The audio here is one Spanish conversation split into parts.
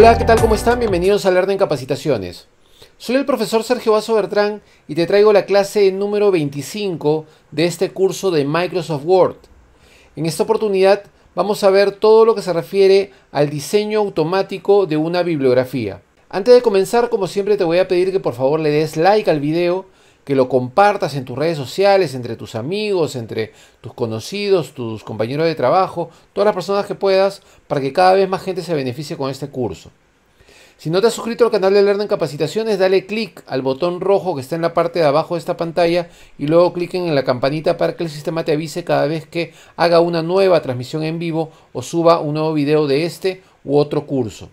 Hola, ¿qué tal? ¿Cómo están? Bienvenidos a Lerner en Capacitaciones. Soy el profesor Sergio Vaso Bertrán y te traigo la clase número 25 de este curso de Microsoft Word. En esta oportunidad vamos a ver todo lo que se refiere al diseño automático de una bibliografía. Antes de comenzar, como siempre, te voy a pedir que por favor le des like al video que lo compartas en tus redes sociales, entre tus amigos, entre tus conocidos, tus compañeros de trabajo, todas las personas que puedas, para que cada vez más gente se beneficie con este curso. Si no te has suscrito al canal de Learn en Capacitaciones, dale clic al botón rojo que está en la parte de abajo de esta pantalla y luego cliquen en la campanita para que el sistema te avise cada vez que haga una nueva transmisión en vivo o suba un nuevo video de este u otro curso.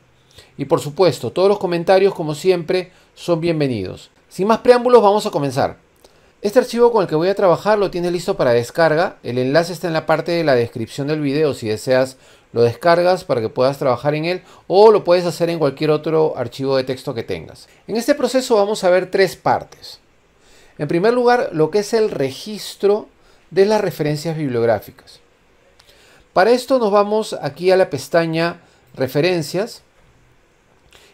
Y por supuesto, todos los comentarios, como siempre, son bienvenidos. Sin más preámbulos, vamos a comenzar. Este archivo con el que voy a trabajar lo tienes listo para descarga. El enlace está en la parte de la descripción del video si deseas lo descargas para que puedas trabajar en él o lo puedes hacer en cualquier otro archivo de texto que tengas. En este proceso vamos a ver tres partes. En primer lugar, lo que es el registro de las referencias bibliográficas. Para esto nos vamos aquí a la pestaña Referencias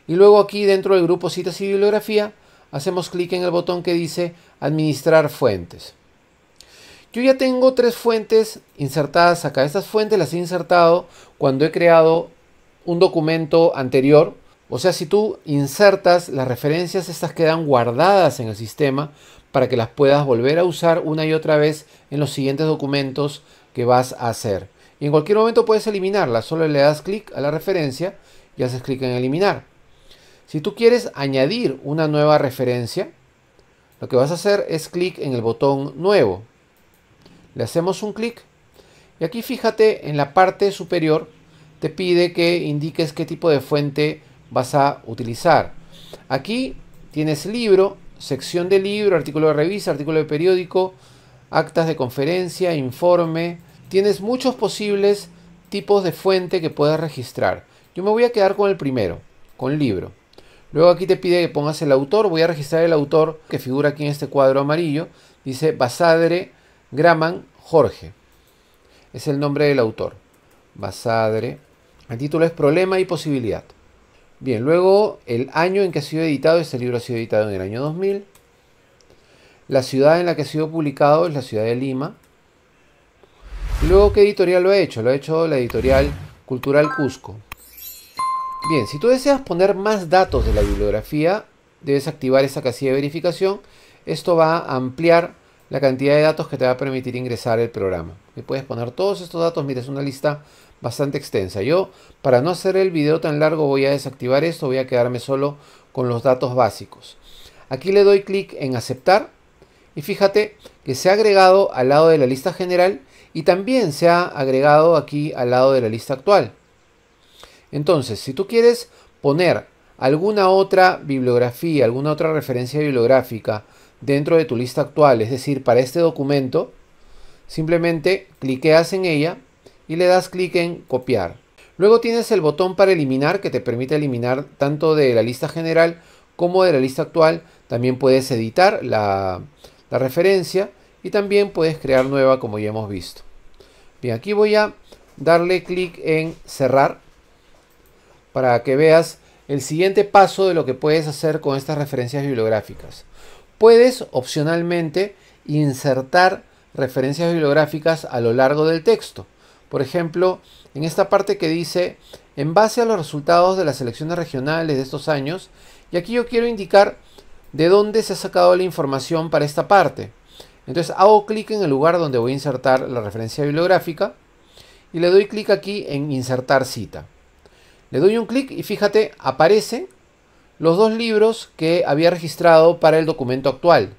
y luego aquí dentro del grupo Citas y Bibliografía hacemos clic en el botón que dice administrar fuentes. Yo ya tengo tres fuentes insertadas acá. Estas fuentes las he insertado cuando he creado un documento anterior. O sea, si tú insertas las referencias, estas quedan guardadas en el sistema para que las puedas volver a usar una y otra vez en los siguientes documentos que vas a hacer. Y en cualquier momento puedes eliminarlas. Solo le das clic a la referencia y haces clic en eliminar. Si tú quieres añadir una nueva referencia, lo que vas a hacer es clic en el botón nuevo. Le hacemos un clic y aquí fíjate en la parte superior te pide que indiques qué tipo de fuente vas a utilizar. Aquí tienes libro, sección de libro, artículo de revista, artículo de periódico, actas de conferencia, informe. Tienes muchos posibles tipos de fuente que puedes registrar. Yo me voy a quedar con el primero, con libro. Luego aquí te pide que pongas el autor. Voy a registrar el autor que figura aquí en este cuadro amarillo. Dice Basadre Graman Jorge. Es el nombre del autor. Basadre. El título es Problema y Posibilidad. Bien, luego el año en que ha sido editado. Este libro ha sido editado en el año 2000. La ciudad en la que ha sido publicado es la ciudad de Lima. Luego, ¿qué editorial lo ha hecho? Lo ha hecho la editorial Cultural Cusco. Bien, si tú deseas poner más datos de la bibliografía, debes activar esa casilla de verificación. Esto va a ampliar la cantidad de datos que te va a permitir ingresar el programa. Y puedes poner todos estos datos, mira, es una lista bastante extensa. Yo, para no hacer el video tan largo, voy a desactivar esto, voy a quedarme solo con los datos básicos. Aquí le doy clic en aceptar y fíjate que se ha agregado al lado de la lista general y también se ha agregado aquí al lado de la lista actual. Entonces, si tú quieres poner alguna otra bibliografía, alguna otra referencia bibliográfica dentro de tu lista actual, es decir, para este documento, simplemente cliqueas en ella y le das clic en copiar. Luego tienes el botón para eliminar que te permite eliminar tanto de la lista general como de la lista actual. También puedes editar la, referencia y también puedes crear nueva como ya hemos visto. Bien, aquí voy a darle clic en cerrar para que veas el siguiente paso de lo que puedes hacer con estas referencias bibliográficas. Puedes opcionalmente insertar referencias bibliográficas a lo largo del texto. Por ejemplo, en esta parte que dice, en base a los resultados de las elecciones regionales de estos años, y aquí yo quiero indicar de dónde se ha sacado la información para esta parte. Entonces hago clic en el lugar donde voy a insertar la referencia bibliográfica y le doy clic aquí en insertar cita. Le doy un clic y fíjate, aparecen los dos libros que había registrado para el documento actual.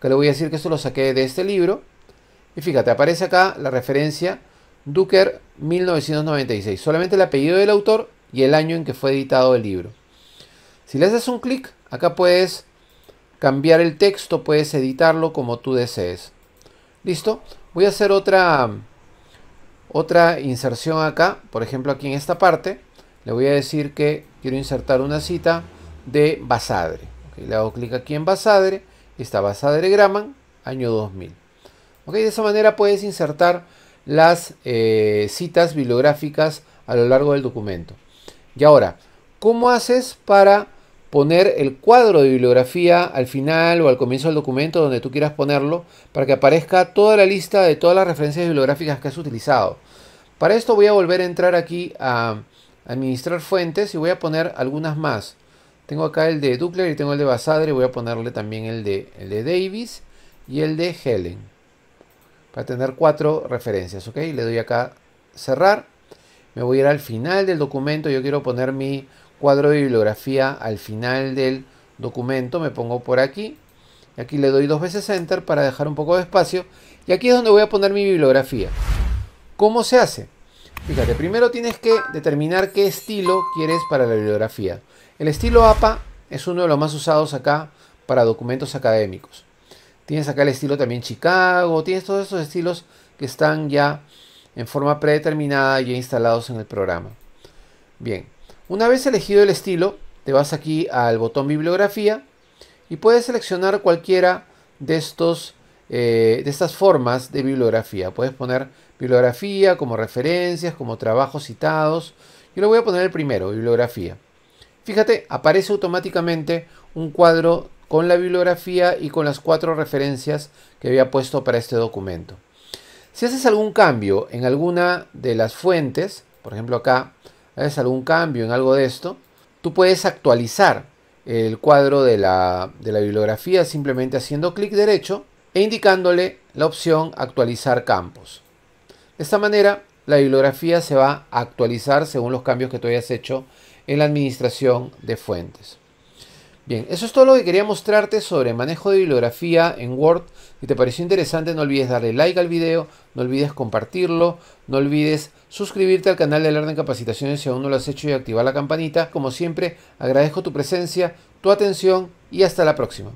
Que le voy a decir que esto lo saqué de este libro. Y fíjate, aparece acá la referencia Ducker 1996. Solamente el apellido del autor y el año en que fue editado el libro. Si le haces un clic, acá puedes cambiar el texto, puedes editarlo como tú desees. ¿Listo? Voy a hacer otra, otra inserción acá, por ejemplo aquí en esta parte le voy a decir que quiero insertar una cita de Basadre. le hago clic aquí en Basadre, está Basadre Graman, año 2000. de esa manera puedes insertar las eh, citas bibliográficas a lo largo del documento. Y ahora, ¿cómo haces para poner el cuadro de bibliografía al final o al comienzo del documento donde tú quieras ponerlo para que aparezca toda la lista de todas las referencias bibliográficas que has utilizado? Para esto voy a volver a entrar aquí a administrar fuentes y voy a poner algunas más. Tengo acá el de Ducler y tengo el de Basadre. Voy a ponerle también el de, el de Davis y el de Helen. Para tener cuatro referencias. ¿ok? Le doy acá cerrar. Me voy a ir al final del documento. Yo quiero poner mi cuadro de bibliografía al final del documento. Me pongo por aquí. Y aquí le doy dos veces enter para dejar un poco de espacio. Y aquí es donde voy a poner mi bibliografía. ¿Cómo se hace? Fíjate, primero tienes que determinar qué estilo quieres para la bibliografía. El estilo APA es uno de los más usados acá para documentos académicos. Tienes acá el estilo también Chicago, tienes todos estos estilos que están ya en forma predeterminada y instalados en el programa. Bien, una vez elegido el estilo, te vas aquí al botón bibliografía y puedes seleccionar cualquiera de, estos, eh, de estas formas de bibliografía. Puedes poner Bibliografía, como referencias, como trabajos citados. Yo lo voy a poner el primero, bibliografía. Fíjate, aparece automáticamente un cuadro con la bibliografía y con las cuatro referencias que había puesto para este documento. Si haces algún cambio en alguna de las fuentes, por ejemplo acá, haces algún cambio en algo de esto, tú puedes actualizar el cuadro de la, de la bibliografía simplemente haciendo clic derecho e indicándole la opción actualizar campos. De esta manera, la bibliografía se va a actualizar según los cambios que tú hayas hecho en la administración de fuentes. Bien, eso es todo lo que quería mostrarte sobre manejo de bibliografía en Word. Si te pareció interesante, no olvides darle like al video, no olvides compartirlo, no olvides suscribirte al canal de Learn Capacitaciones si aún no lo has hecho y activar la campanita. Como siempre, agradezco tu presencia, tu atención y hasta la próxima.